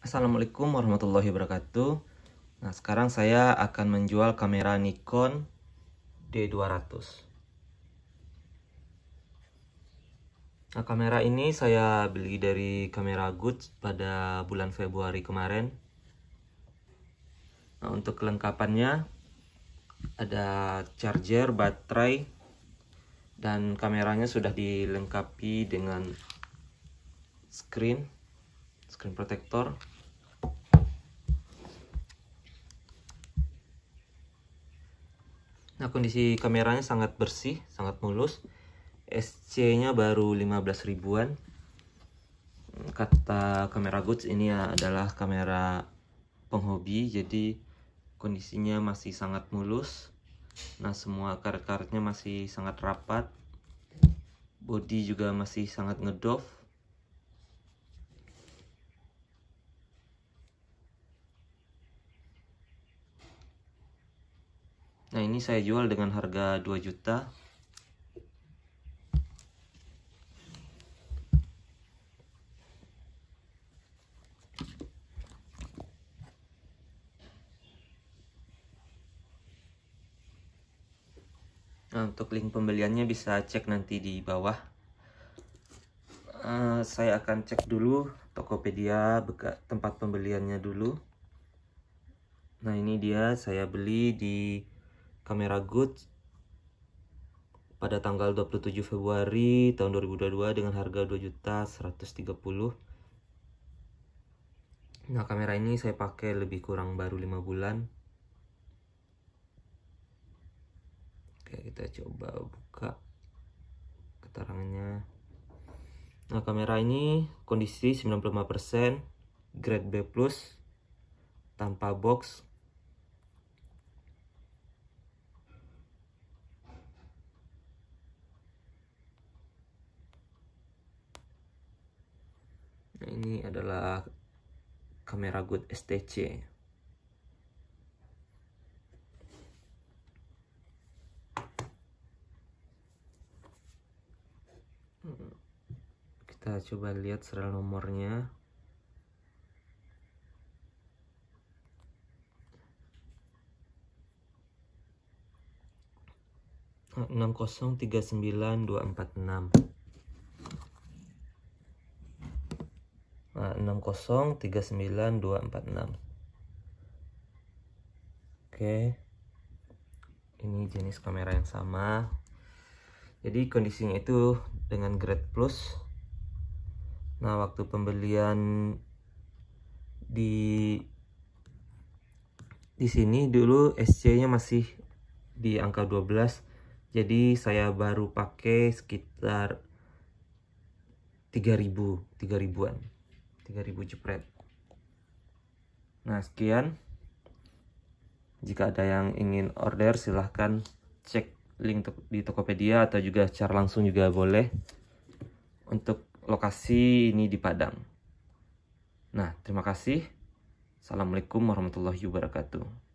Assalamualaikum warahmatullahi wabarakatuh Nah sekarang saya akan menjual kamera Nikon D200 Nah kamera ini saya beli dari kamera Goods pada bulan Februari kemarin Nah untuk kelengkapannya ada charger, baterai dan kameranya sudah dilengkapi dengan screen screen protector Nah kondisi kameranya sangat bersih, sangat mulus. SC-nya baru 15 ribuan. Kata kamera Goods ini adalah kamera penghobi, jadi kondisinya masih sangat mulus. Nah semua karet-karetnya masih sangat rapat. Body juga masih sangat ngedoff Nah ini saya jual dengan harga 2 juta Nah, untuk link pembeliannya bisa cek nanti di bawah. Uh, saya akan cek dulu Tokopedia tempat pembeliannya dulu. Nah, ini dia saya beli di kamera Good pada tanggal 27 Februari tahun 2022 dengan harga juta 130 Nah, kamera ini saya pakai lebih kurang baru 5 bulan. Oke, kita coba buka keterangannya. Nah, kamera ini kondisi 95% grade B+, plus tanpa box, ini adalah kamera good STC hmm. kita coba lihat serial nomornya ah, enam kosong tiga sembilan dua empat enam 39246 oke ini jenis kamera yang sama jadi kondisinya itu dengan grade plus nah waktu pembelian di di sini dulu SC nya masih di angka 12 jadi saya baru pakai sekitar 3000 3000-an 3000 jepret nah sekian jika ada yang ingin order silahkan cek link di Tokopedia atau juga secara langsung juga boleh untuk lokasi ini di Padang nah terima kasih Assalamualaikum warahmatullahi wabarakatuh